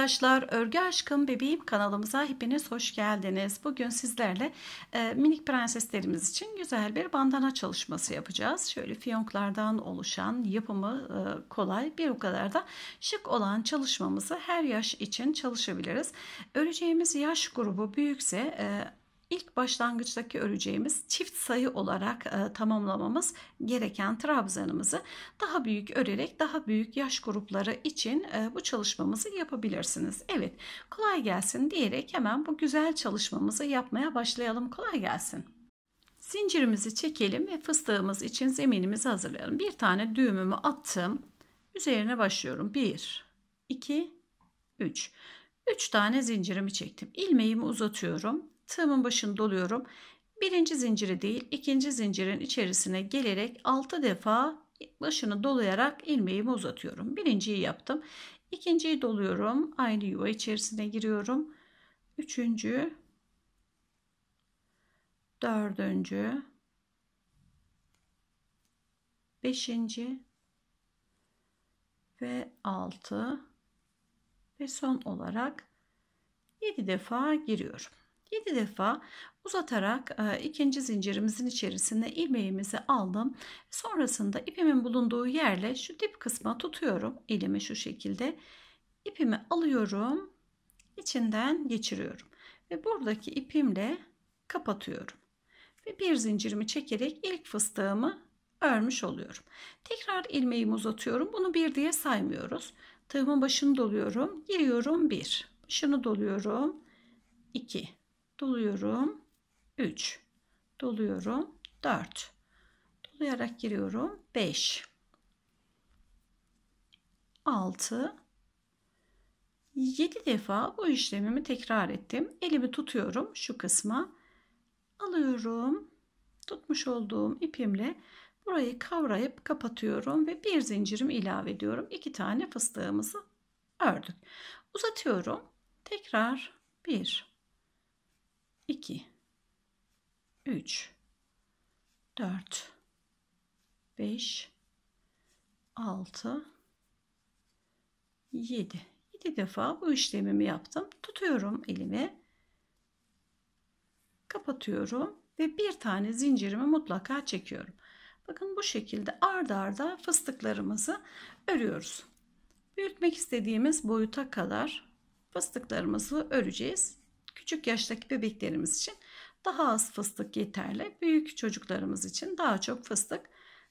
arkadaşlar Örgü Aşkım Bebeğim kanalımıza hepiniz hoş geldiniz. Bugün sizlerle e, minik prenseslerimiz için güzel bir bandana çalışması yapacağız. Şöyle fiyonklardan oluşan yapımı e, kolay bir o kadar da şık olan çalışmamızı her yaş için çalışabiliriz. Öreceğimiz yaş grubu büyükse e, ilk başlangıçtaki öreceğimiz çift sayı olarak e, tamamlamamız gereken trabzanımızı daha büyük örerek daha büyük yaş grupları için e, bu çalışmamızı yapabilirsiniz. Evet kolay gelsin diyerek hemen bu güzel çalışmamızı yapmaya başlayalım. Kolay gelsin. Zincirimizi çekelim ve fıstığımız için zeminimizi hazırlayalım. Bir tane düğümümü attım. Üzerine başlıyorum. 1, 2, 3. 3 tane zincirimi çektim. İlmeğimi uzatıyorum tığımın başını doluyorum. Birinci zinciri değil ikinci zincirin içerisine gelerek 6 defa başını dolayarak ilmeğimi uzatıyorum. Birinciyi yaptım. İkinciyi doluyorum. Aynı yuva içerisine giriyorum. Üçüncü. Dördüncü. Beşinci. Ve altı. Ve son olarak yedi defa giriyorum. 7 defa uzatarak e, ikinci zincirimizin içerisine ilmeğimizi aldım. Sonrasında ipimin bulunduğu yerle şu dip kısma tutuyorum. Elimi şu şekilde ipimi alıyorum. içinden geçiriyorum. Ve buradaki ipimle kapatıyorum. Ve bir zincirimi çekerek ilk fıstığımı örmüş oluyorum. Tekrar ilmeğimi uzatıyorum. Bunu bir diye saymıyoruz. Tığımın başını doluyorum. Giriyorum bir. Başını doluyorum. 2 doluyorum 3 doluyorum 4 dolayarak giriyorum 5 6 7 defa bu işlemimi tekrar ettim. Elimi tutuyorum şu kısma. Alıyorum. Tutmuş olduğum ipimle burayı kavrayıp kapatıyorum ve bir zincirim ilave ediyorum. 2 tane fıstığımızı ördük. Uzatıyorum. Tekrar 1 2 3 4 5 6 7 7 defa bu işlemimi yaptım. Tutuyorum elimi. Kapatıyorum ve bir tane zincirimi mutlaka çekiyorum. Bakın bu şekilde ardarda arda fıstıklarımızı örüyoruz. Büyütmek istediğimiz boyuta kadar fıstıklarımızı öreceğiz. Küçük yaştaki bebeklerimiz için daha az fıstık yeterli. Büyük çocuklarımız için daha çok fıstık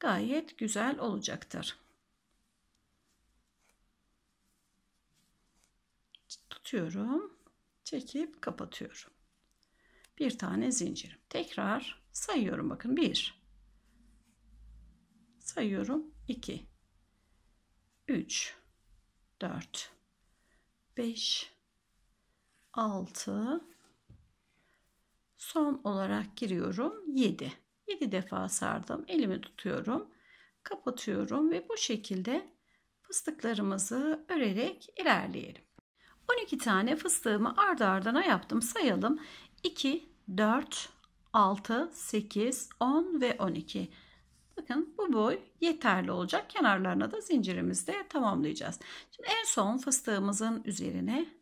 gayet güzel olacaktır. Tutuyorum. Çekip kapatıyorum. Bir tane zincirim. Tekrar sayıyorum bakın. bir sayıyorum. 2 3 4 beş. 6 son olarak giriyorum 7 7 defa sardım elimi tutuyorum kapatıyorum ve bu şekilde fıstıklarımızı örerek ilerleyelim 12 tane fıstığımı ardı ardına yaptım sayalım 2 4 6 8 10 ve 12 Bakın bu boy yeterli olacak. Kenarlarına da zincirimizle tamamlayacağız. Şimdi en son fıstığımızın üzerine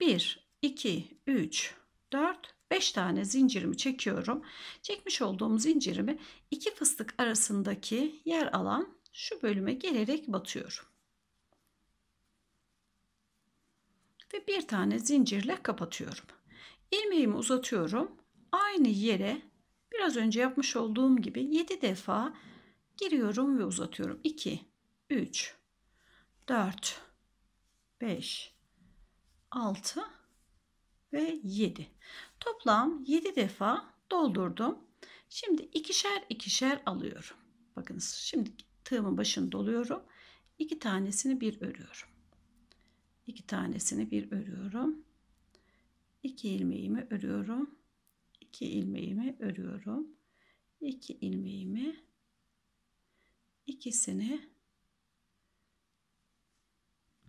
1, 2, 3, 4, 5 tane zincirimi çekiyorum. Çekmiş olduğum zincirimi iki fıstık arasındaki yer alan şu bölüme gelerek batıyorum. Ve bir tane zincirle kapatıyorum. İlmeğimi uzatıyorum. Aynı yere biraz önce yapmış olduğum gibi 7 defa giriyorum ve uzatıyorum. 2, 3, 4, 5, 6 ve 7. Toplam 7 defa doldurdum. Şimdi ikişer ikişer alıyorum. Bakınız şimdi tığımın başını doluyorum. 2 tanesini bir örüyorum. 2 tanesini bir örüyorum. 2 ilmeğimi örüyorum. 2 ilmeğimi örüyorum. 2 ilmeğimi ikisini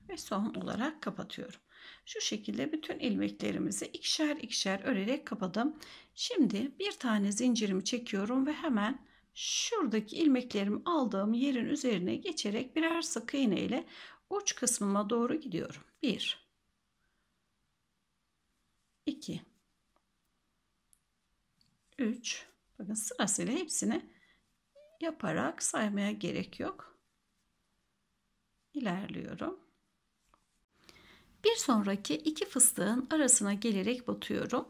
ve son olarak kapatıyorum. Şu şekilde bütün ilmeklerimizi ikişer ikişer örerek kapadım. Şimdi bir tane zincirimi çekiyorum ve hemen şuradaki ilmeklerimi aldığım yerin üzerine geçerek birer sık iğne ile uç kısmıma doğru gidiyorum. 1 2 3 Bakın sırasıyla hepsini yaparak saymaya gerek yok. İlerliyorum. Bir sonraki iki fıstığın arasına gelerek batıyorum.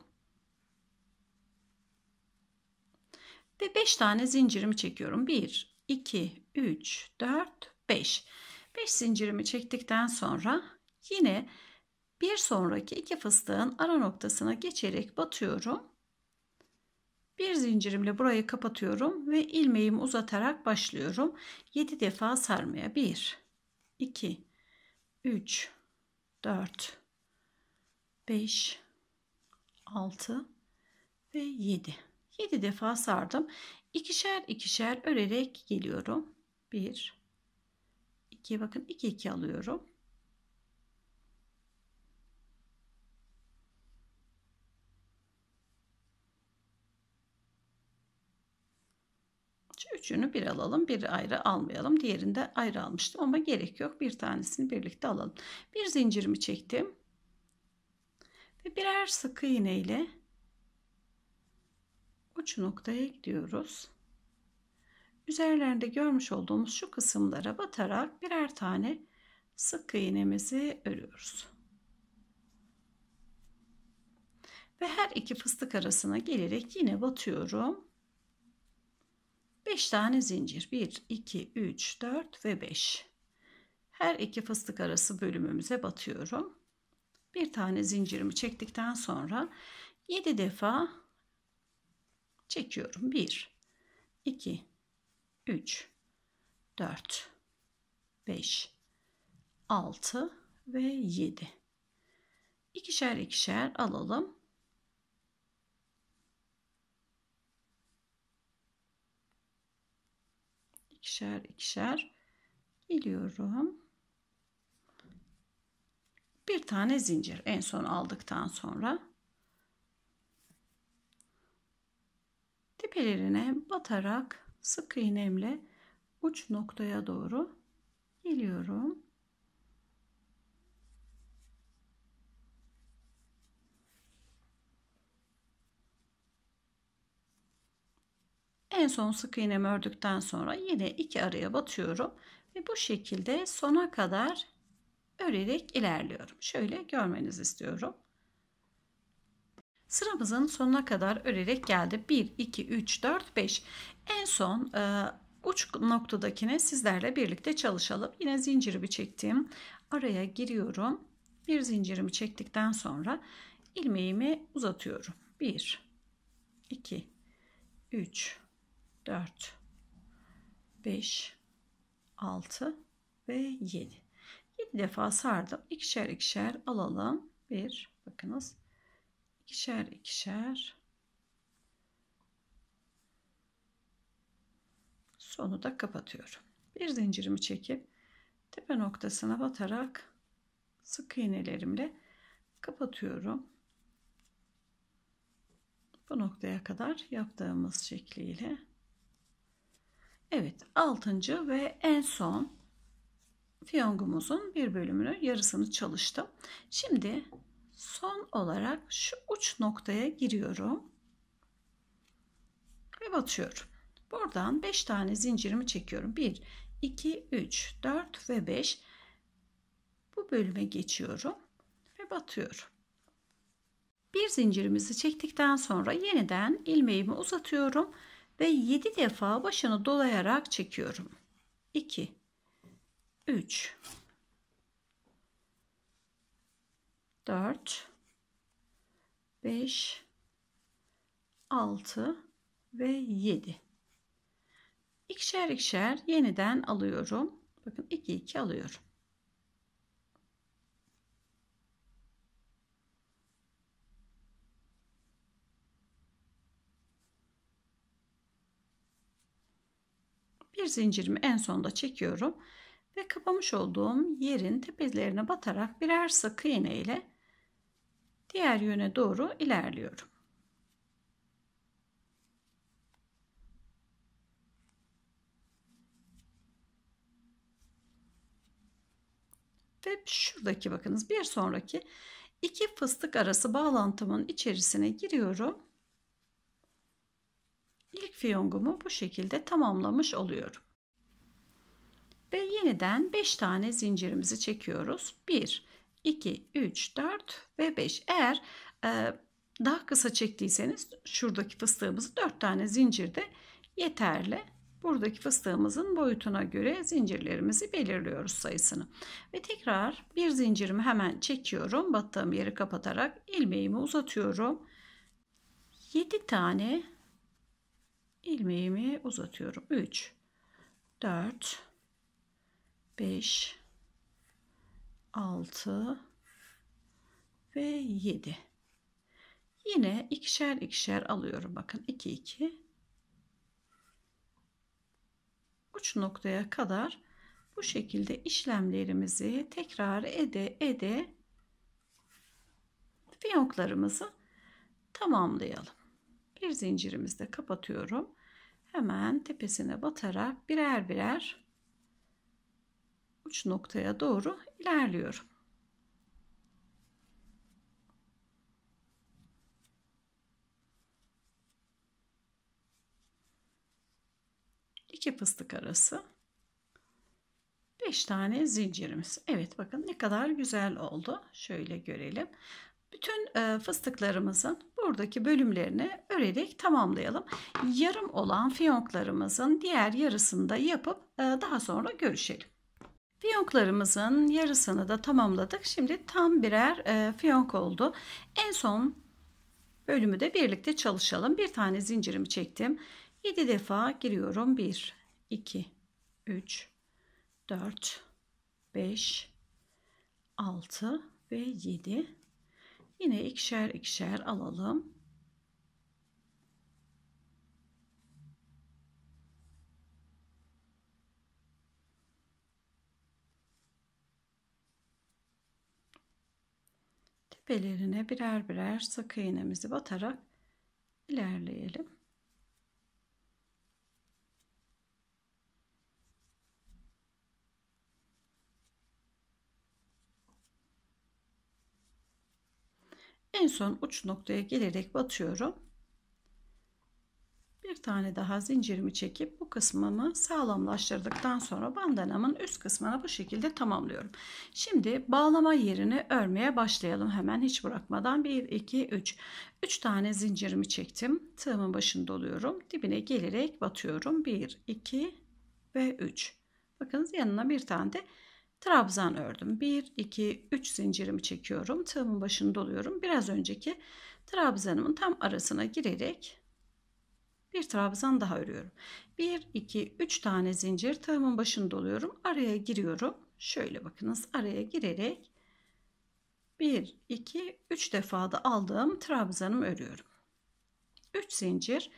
Ve 5 tane zincirimi çekiyorum. 1, 2, 3, 4, 5. 5 zincirimi çektikten sonra yine bir sonraki iki fıstığın ara noktasına geçerek batıyorum. Bir zincirimle burayı kapatıyorum ve ilmeğimi uzatarak başlıyorum. 7 defa sarmaya. 1 2 3 4, 5, 6 ve 7. 7 defa sardım. İkişer ikişer örerek geliyorum. 1, 2 bakın 2 2 alıyorum. ölçüğünü bir alalım, bir ayrı almayalım. Diğerinde ayrı almıştım ama gerek yok. Bir tanesini birlikte alalım. Bir zincirimi çektim. Ve birer sık iğne ile uç noktaya gidiyoruz. Üzerlerinde görmüş olduğumuz şu kısımlara batarak birer tane sık iğnemizi örüyoruz. Ve her iki fıstık arasına gelerek yine batıyorum 5 tane zincir. 1, 2, 3, 4 ve 5. Her iki fıstık arası bölümümüze batıyorum. Bir tane zincirimi çektikten sonra 7 defa çekiyorum. 1, 2, 3, 4, 5, 6 ve 7. İkişer ikişer alalım. ikişer ikişer geliyorum. Bir tane zincir en son aldıktan sonra tepelerine batarak sık iğnemle uç noktaya doğru geliyorum. En son sık iğnemi ördükten sonra yine iki araya batıyorum ve bu şekilde sona kadar örerek ilerliyorum. Şöyle görmenizi istiyorum. Sıramızın sonuna kadar örerek geldi. 1, 2, 3, 4, 5. En son e, uç noktadakine sizlerle birlikte çalışalım. Yine zincirimi çektim. Araya giriyorum. Bir zincirimi çektikten sonra ilmeğimi uzatıyorum. 1, 2, 3, 4, 5, 6 ve 7. 7 defa sardım. ikişer ikişer alalım. Bir, bakınız. ikişer ikişer. Sonu da kapatıyorum. Bir zincirimi çekip tepe noktasına batarak sık iğnelerimle kapatıyorum. Bu noktaya kadar yaptığımız şekliyle Evet altıncı ve en son fiyongumuzun bir bölümünü yarısını çalıştım. Şimdi son olarak şu uç noktaya giriyorum ve batıyorum. Buradan 5 tane zincirimi çekiyorum. 1, 2, 3, 4 ve 5. Bu bölüme geçiyorum ve batıyorum. Bir zincirimizi çektikten sonra yeniden ilmeğimi uzatıyorum ve 7 defa başını dolayarak çekiyorum. 2 3 4 5 6 ve 7 İkişer ikişer yeniden alıyorum. Bakın 2 2 alıyorum. bir zincirimi en sonda çekiyorum ve kapamış olduğum yerin tepelerine batarak birer sık iğne ile diğer yöne doğru ilerliyorum. Ve şuradaki bakınız bir sonraki iki fıstık arası bağlantımın içerisine giriyorum fiyongumu bu şekilde tamamlamış oluyorum. Ve yeniden 5 tane zincirimizi çekiyoruz. 1, 2, 3, 4 ve 5. Eğer e, daha kısa çektiyseniz şuradaki fıstığımızı 4 tane zincirde yeterli. Buradaki fıstığımızın boyutuna göre zincirlerimizi belirliyoruz sayısını. Ve tekrar bir zincirimi hemen çekiyorum. Battığım yeri kapatarak ilmeğimi uzatıyorum. 7 tane ilmeğimi uzatıyorum. 3 4 5 6 ve 7. Yine ikişer ikişer alıyorum. Bakın 2 2 uç noktaya kadar bu şekilde işlemlerimizi tekrar ede ede fiyonklarımızı tamamlayalım. Bir zincirimizde kapatıyorum hemen tepesine batarak birer birer uç noktaya doğru ilerliyorum. İki fıstık arası 5 tane zincirimiz. Evet bakın ne kadar güzel oldu. Şöyle görelim. Bütün e, fıstıklarımızın buradaki bölümlerini örerek tamamlayalım. Yarım olan fiyonklarımızın diğer yarısını da yapıp e, daha sonra görüşelim. Fiyonklarımızın yarısını da tamamladık. Şimdi tam birer e, fiyonk oldu. En son bölümü de birlikte çalışalım. Bir tane zincirimi çektim. 7 defa giriyorum. 1, 2, 3, 4, 5, 6 ve 7 Yine ikişer ikişer alalım. Tepelerine birer birer sık iğnemizi batarak ilerleyelim. En son uç noktaya gelerek batıyorum. Bir tane daha zincirimi çekip bu kısmımı sağlamlaştırdıktan sonra bandanamın üst kısmını bu şekilde tamamlıyorum. Şimdi bağlama yerini örmeye başlayalım hemen hiç bırakmadan 1 2 3 3 tane zincirimi çektim. Tığımın başında doluyorum. Dibine gelerek batıyorum. 1 2 ve 3. Bakınız yanına bir tane de trabzan ördüm. 1, 2, 3 zincirimi çekiyorum. Tığımın başını doluyorum. Biraz önceki trabzanımın tam arasına girerek bir trabzan daha örüyorum. 1, 2, 3 tane zincir tığımın başını doluyorum. Araya giriyorum. Şöyle bakınız araya girerek 1, 2, 3 defa da aldığım trabzanımı örüyorum. 3 zincir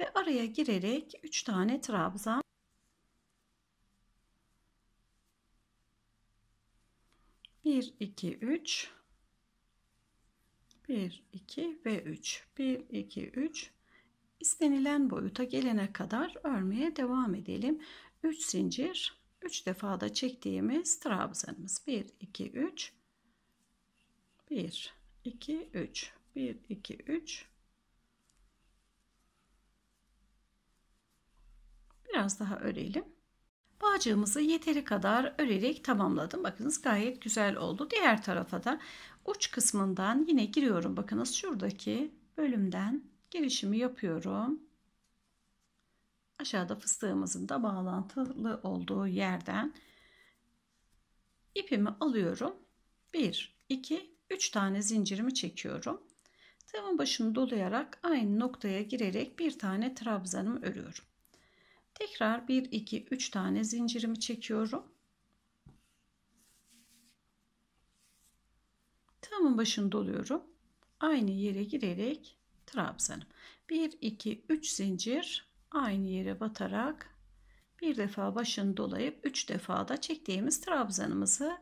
ve araya girerek 3 tane trabzan 1 2 3 1 2 ve 3 1 2 3 istenilen boyuta gelene kadar örmeye devam edelim 3 zincir 3 defada çektiğimiz trabzanımız 1 2 3 1 2 3 1 2 3 biraz daha örelim bağcığımızı yeteri kadar örerek tamamladım. Bakınız gayet güzel oldu. Diğer tarafa da uç kısmından yine giriyorum. Bakınız şuradaki bölümden girişimi yapıyorum. Aşağıda fıstığımızın da bağlantılı olduğu yerden ipimi alıyorum. 1, 2, 3 tane zincirimi çekiyorum. Tığımın başını dolayarak aynı noktaya girerek bir tane trabzanımı örüyorum. Tekrar 1 2 3 tane zincirimi çekiyorum. Tığımın başını doluyorum. Aynı yere girerek trabzanım. 1 2 3 zincir aynı yere batarak bir defa başını dolayıp 3 defa da çektiğimiz trabzanımızı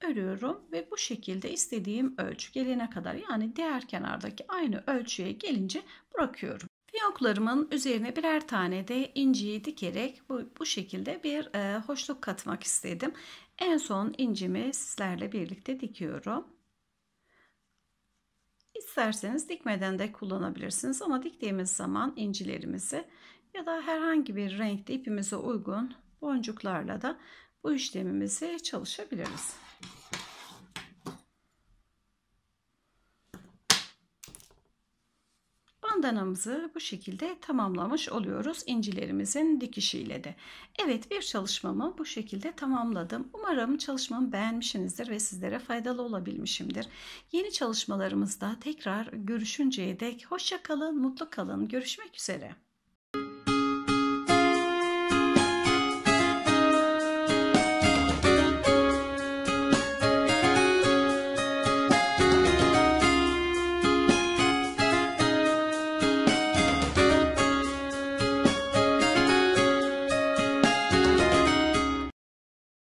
örüyorum ve bu şekilde istediğim ölçü gelene kadar yani diğer kenardaki aynı ölçüye gelince bırakıyorum. Piyoklarımın üzerine birer tane de inciyi dikerek bu, bu şekilde bir e, hoşluk katmak istedim. En son incimi sizlerle birlikte dikiyorum. İsterseniz dikmeden de kullanabilirsiniz ama diktiğimiz zaman incilerimizi ya da herhangi bir renkte ipimize uygun boncuklarla da bu işlemimizi çalışabiliriz. danamızı bu şekilde tamamlamış oluyoruz incilerimizin dikişiyle de. Evet bir çalışmamı bu şekilde tamamladım. Umarım çalışmamı beğenmişsinizdir ve sizlere faydalı olabilmişimdir. Yeni çalışmalarımızda tekrar görüşünceye dek hoşça kalın, mutlu kalın. Görüşmek üzere.